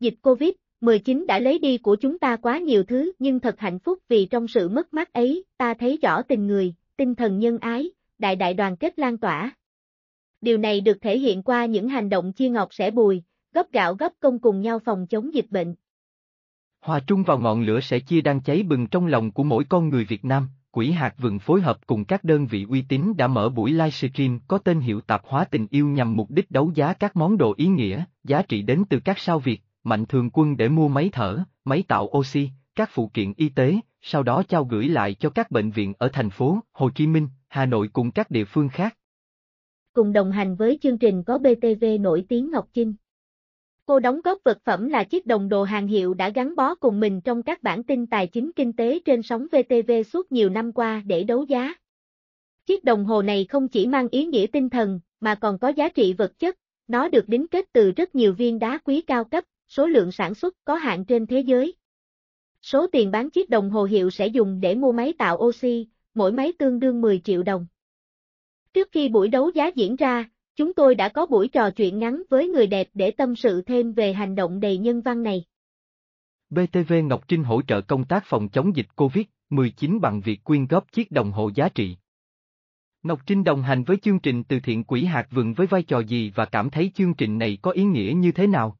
Dịch Covid-19 đã lấy đi của chúng ta quá nhiều thứ nhưng thật hạnh phúc vì trong sự mất mát ấy, ta thấy rõ tình người, tinh thần nhân ái, đại đại đoàn kết lan tỏa. Điều này được thể hiện qua những hành động chia ngọt sẻ bùi, góp gạo góp công cùng nhau phòng chống dịch bệnh. Hòa trung vào ngọn lửa sẽ chia đang cháy bừng trong lòng của mỗi con người Việt Nam, Quỹ hạt vườn phối hợp cùng các đơn vị uy tín đã mở buổi livestream có tên hiệu tạp hóa tình yêu nhằm mục đích đấu giá các món đồ ý nghĩa, giá trị đến từ các sao Việt, Mạnh thường quân để mua máy thở, máy tạo oxy, các phụ kiện y tế, sau đó trao gửi lại cho các bệnh viện ở thành phố Hồ Chí Minh, Hà Nội cùng các địa phương khác. Cùng đồng hành với chương trình có BTV nổi tiếng Ngọc Trinh, Cô đóng góp vật phẩm là chiếc đồng đồ hàng hiệu đã gắn bó cùng mình trong các bản tin tài chính kinh tế trên sóng VTV suốt nhiều năm qua để đấu giá. Chiếc đồng hồ này không chỉ mang ý nghĩa tinh thần, mà còn có giá trị vật chất, nó được đính kết từ rất nhiều viên đá quý cao cấp, số lượng sản xuất có hạn trên thế giới. Số tiền bán chiếc đồng hồ hiệu sẽ dùng để mua máy tạo oxy, mỗi máy tương đương 10 triệu đồng. Trước khi buổi đấu giá diễn ra, chúng tôi đã có buổi trò chuyện ngắn với người đẹp để tâm sự thêm về hành động đầy nhân văn này. BTV Ngọc Trinh hỗ trợ công tác phòng chống dịch COVID-19 bằng việc quyên góp chiếc đồng hồ giá trị. Ngọc Trinh đồng hành với chương trình từ thiện quỹ hạt vườn với vai trò gì và cảm thấy chương trình này có ý nghĩa như thế nào?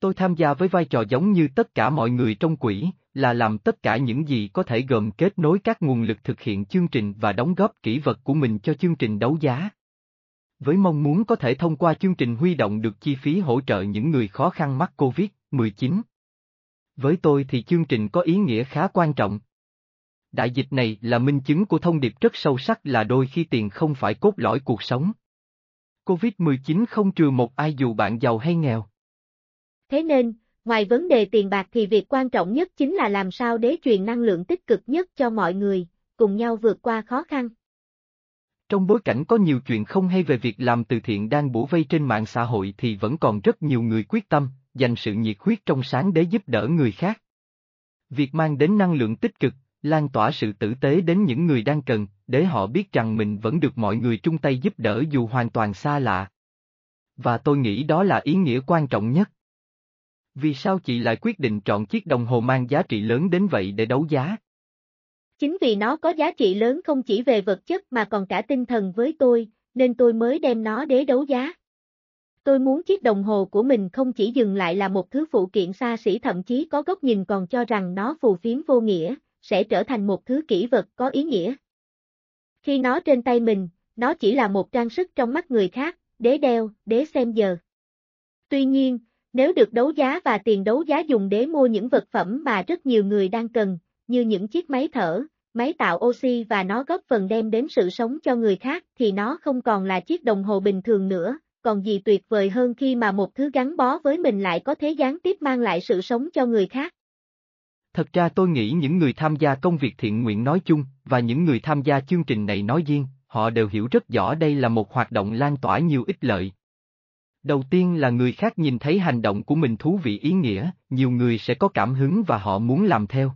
Tôi tham gia với vai trò giống như tất cả mọi người trong quỹ, là làm tất cả những gì có thể gồm kết nối các nguồn lực thực hiện chương trình và đóng góp kỹ vật của mình cho chương trình đấu giá. Với mong muốn có thể thông qua chương trình huy động được chi phí hỗ trợ những người khó khăn mắc COVID-19. Với tôi thì chương trình có ý nghĩa khá quan trọng. Đại dịch này là minh chứng của thông điệp rất sâu sắc là đôi khi tiền không phải cốt lõi cuộc sống. COVID-19 không trừ một ai dù bạn giàu hay nghèo. Thế nên, ngoài vấn đề tiền bạc thì việc quan trọng nhất chính là làm sao để truyền năng lượng tích cực nhất cho mọi người, cùng nhau vượt qua khó khăn. Trong bối cảnh có nhiều chuyện không hay về việc làm từ thiện đang bổ vây trên mạng xã hội thì vẫn còn rất nhiều người quyết tâm, dành sự nhiệt huyết trong sáng để giúp đỡ người khác. Việc mang đến năng lượng tích cực, lan tỏa sự tử tế đến những người đang cần, để họ biết rằng mình vẫn được mọi người chung tay giúp đỡ dù hoàn toàn xa lạ. Và tôi nghĩ đó là ý nghĩa quan trọng nhất. Vì sao chị lại quyết định chọn chiếc đồng hồ mang giá trị lớn đến vậy để đấu giá? Chính vì nó có giá trị lớn không chỉ về vật chất mà còn cả tinh thần với tôi, nên tôi mới đem nó để đấu giá. Tôi muốn chiếc đồng hồ của mình không chỉ dừng lại là một thứ phụ kiện xa xỉ thậm chí có góc nhìn còn cho rằng nó phù phiếm vô nghĩa, sẽ trở thành một thứ kỷ vật có ý nghĩa. Khi nó trên tay mình, nó chỉ là một trang sức trong mắt người khác, đế đeo, đế xem giờ. Tuy nhiên, nếu được đấu giá và tiền đấu giá dùng để mua những vật phẩm mà rất nhiều người đang cần, như những chiếc máy thở, máy tạo oxy và nó góp phần đem đến sự sống cho người khác thì nó không còn là chiếc đồng hồ bình thường nữa, còn gì tuyệt vời hơn khi mà một thứ gắn bó với mình lại có thế gián tiếp mang lại sự sống cho người khác. Thật ra tôi nghĩ những người tham gia công việc thiện nguyện nói chung, và những người tham gia chương trình này nói riêng, họ đều hiểu rất rõ đây là một hoạt động lan tỏa nhiều ích lợi, Đầu tiên là người khác nhìn thấy hành động của mình thú vị ý nghĩa, nhiều người sẽ có cảm hứng và họ muốn làm theo.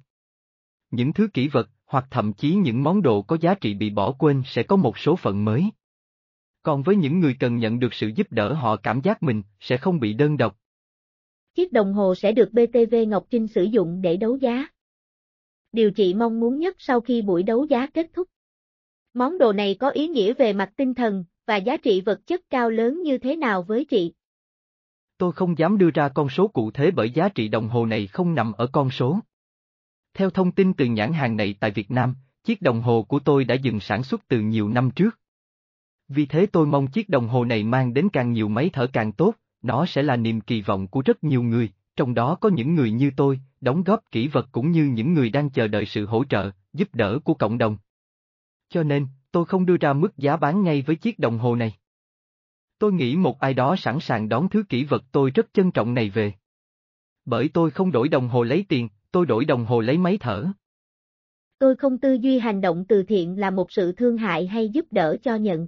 Những thứ kỹ vật, hoặc thậm chí những món đồ có giá trị bị bỏ quên sẽ có một số phận mới. Còn với những người cần nhận được sự giúp đỡ họ cảm giác mình sẽ không bị đơn độc. Chiếc đồng hồ sẽ được BTV Ngọc Trinh sử dụng để đấu giá. Điều chị mong muốn nhất sau khi buổi đấu giá kết thúc. Món đồ này có ý nghĩa về mặt tinh thần, và giá trị vật chất cao lớn như thế nào với chị? Tôi không dám đưa ra con số cụ thể bởi giá trị đồng hồ này không nằm ở con số. Theo thông tin từ nhãn hàng này tại Việt Nam, chiếc đồng hồ của tôi đã dừng sản xuất từ nhiều năm trước. Vì thế tôi mong chiếc đồng hồ này mang đến càng nhiều máy thở càng tốt, nó sẽ là niềm kỳ vọng của rất nhiều người, trong đó có những người như tôi, đóng góp kỹ vật cũng như những người đang chờ đợi sự hỗ trợ, giúp đỡ của cộng đồng. Cho nên, tôi không đưa ra mức giá bán ngay với chiếc đồng hồ này. Tôi nghĩ một ai đó sẵn sàng đón thứ kỷ vật tôi rất trân trọng này về. Bởi tôi không đổi đồng hồ lấy tiền, tôi đổi đồng hồ lấy máy thở. Tôi không tư duy hành động từ thiện là một sự thương hại hay giúp đỡ cho nhận.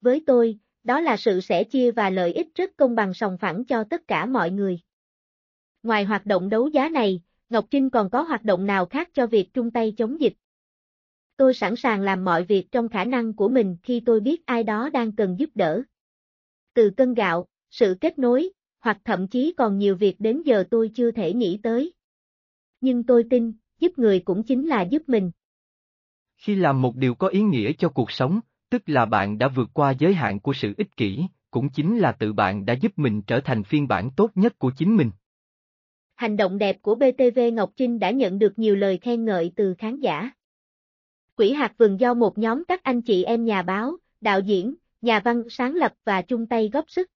Với tôi, đó là sự sẻ chia và lợi ích rất công bằng sòng phẳng cho tất cả mọi người. Ngoài hoạt động đấu giá này, Ngọc Trinh còn có hoạt động nào khác cho việc chung tay chống dịch? Tôi sẵn sàng làm mọi việc trong khả năng của mình khi tôi biết ai đó đang cần giúp đỡ. Từ cân gạo, sự kết nối, hoặc thậm chí còn nhiều việc đến giờ tôi chưa thể nghĩ tới. Nhưng tôi tin, giúp người cũng chính là giúp mình. Khi làm một điều có ý nghĩa cho cuộc sống, tức là bạn đã vượt qua giới hạn của sự ích kỷ, cũng chính là tự bạn đã giúp mình trở thành phiên bản tốt nhất của chính mình. Hành động đẹp của BTV Ngọc Trinh đã nhận được nhiều lời khen ngợi từ khán giả. Quỷ hạt vườn do một nhóm các anh chị em nhà báo, đạo diễn, nhà văn sáng lập và chung tay góp sức.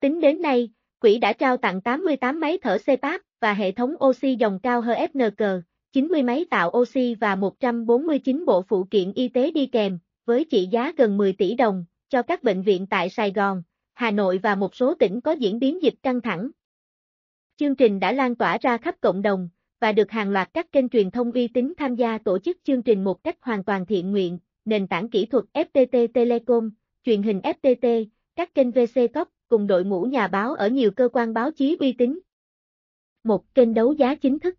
Tính đến nay, quỹ đã trao tặng 88 máy thở CPAP và hệ thống oxy dòng cao HFNC, 90 máy tạo oxy và 149 bộ phụ kiện y tế đi kèm, với trị giá gần 10 tỷ đồng, cho các bệnh viện tại Sài Gòn, Hà Nội và một số tỉnh có diễn biến dịch căng thẳng. Chương trình đã lan tỏa ra khắp cộng đồng, và được hàng loạt các kênh truyền thông uy tín tham gia tổ chức chương trình một cách hoàn toàn thiện nguyện, nền tảng kỹ thuật FTT Telecom, truyền hình FTT, các kênh VC Cop cùng đội ngũ nhà báo ở nhiều cơ quan báo chí uy tín. Một kênh đấu giá chính thức.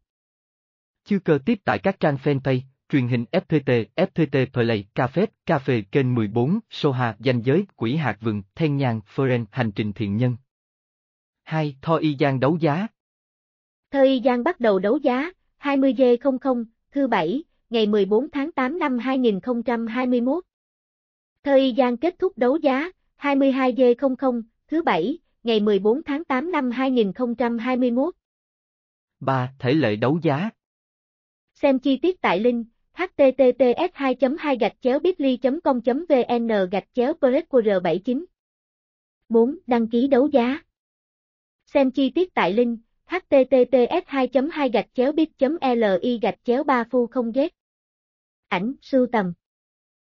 Chưa cờ tiếp tại các trang fanpage, truyền hình FTT, FTT Play, Cafe, Cafe kênh 14, Soha, Danh giới, Quỹ hạt vườn, Thanh Nhàn, Foren, Hành trình thiện nhân. 2. Tho Y Giang đấu giá, Thời gian bắt đầu đấu giá, 20G00, thứ Bảy, ngày 14 tháng 8 năm 2021. Thời gian kết thúc đấu giá, 22G00, thứ Bảy, ngày 14 tháng 8 năm 2021. 3. Thể lệ đấu giá Xem chi tiết tại link https 2 2 gạch bitly com vn gạch chéo 79 4. Đăng ký đấu giá Xem chi tiết tại link https 2 2 gạch chéo bit li gạch chéo ba phu không ghét ảnh sưu tầm